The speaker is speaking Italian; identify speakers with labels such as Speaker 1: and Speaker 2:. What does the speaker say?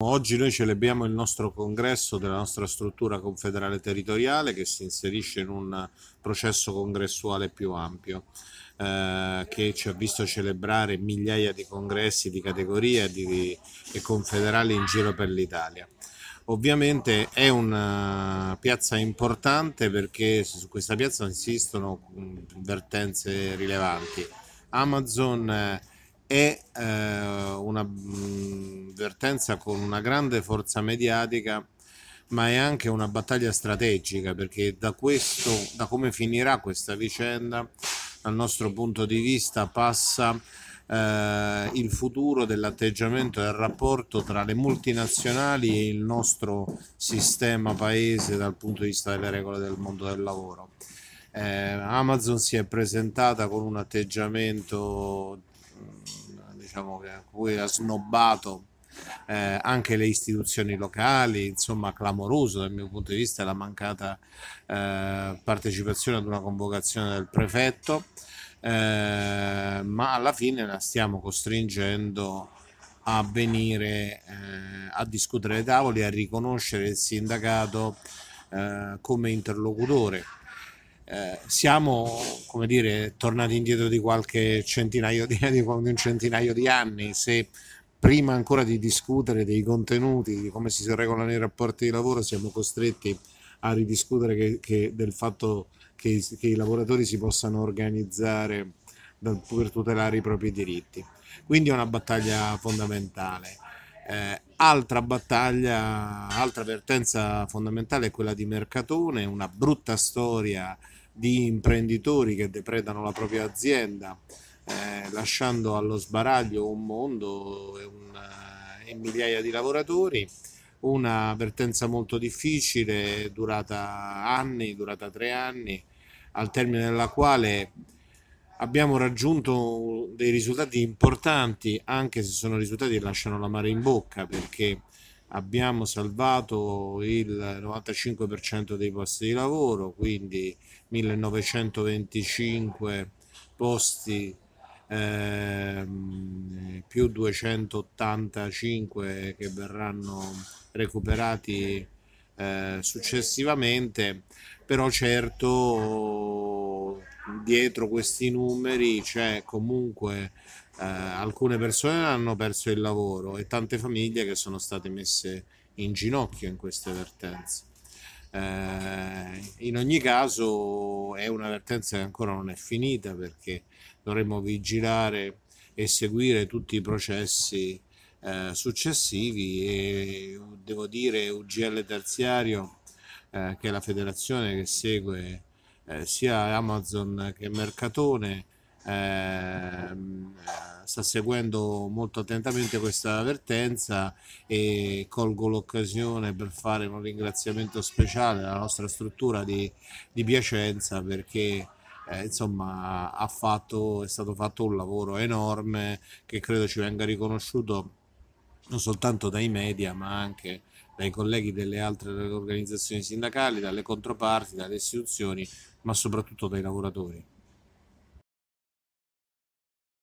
Speaker 1: Oggi noi celebriamo il nostro congresso della nostra struttura confederale territoriale che si inserisce in un processo congressuale più ampio eh, che ci ha visto celebrare migliaia di congressi di categoria di, e confederali in giro per l'Italia. Ovviamente è una eh, piazza importante perché su questa piazza insistono vertenze rilevanti. Amazon eh, è eh, una avvertenza con una grande forza mediatica, ma è anche una battaglia strategica perché da, questo, da come finirà questa vicenda, dal nostro punto di vista, passa eh, il futuro dell'atteggiamento e del rapporto tra le multinazionali e il nostro sistema paese dal punto di vista delle regole del mondo del lavoro. Eh, Amazon si è presentata con un atteggiamento diciamo che ha snobbato eh, anche le istituzioni locali, insomma clamoroso dal mio punto di vista la mancata eh, partecipazione ad una convocazione del prefetto, eh, ma alla fine la stiamo costringendo a venire eh, a discutere ai tavoli, a riconoscere il sindacato eh, come interlocutore. Eh, siamo come dire tornati indietro di qualche centinaio di, di un centinaio di anni se prima ancora di discutere dei contenuti, di come si regolano i rapporti di lavoro, siamo costretti a ridiscutere che, che del fatto che, che, i lavoratori si possano organizzare dal, per tutelare i propri diritti. Quindi è una battaglia fondamentale. Eh, altra battaglia, altra vertenza fondamentale è quella di Mercatone, una brutta storia di imprenditori che depredano la propria azienda eh, lasciando allo sbaraglio un mondo e, un, eh, e migliaia di lavoratori una avvertenza molto difficile durata anni, durata tre anni, al termine della quale abbiamo raggiunto dei risultati importanti, anche se sono risultati che lasciano la mare in bocca, perché abbiamo salvato il 95% dei posti di lavoro, quindi 1925 posti Ehm, più 285 che verranno recuperati eh, successivamente, però certo dietro questi numeri c'è comunque eh, alcune persone hanno perso il lavoro e tante famiglie che sono state messe in ginocchio in queste vertenze. Eh, in ogni caso è un'avvertenza che ancora non è finita perché dovremmo vigilare e seguire tutti i processi eh, successivi e devo dire UGL terziario eh, che è la federazione che segue eh, sia Amazon che Mercatone Ehm, sta seguendo molto attentamente questa avvertenza e colgo l'occasione per fare un ringraziamento speciale alla nostra struttura di, di Piacenza perché eh, insomma ha fatto, è stato fatto un lavoro enorme che credo ci venga riconosciuto non soltanto dai media ma anche dai colleghi delle altre organizzazioni sindacali, dalle controparti, dalle istituzioni, ma soprattutto dai lavoratori.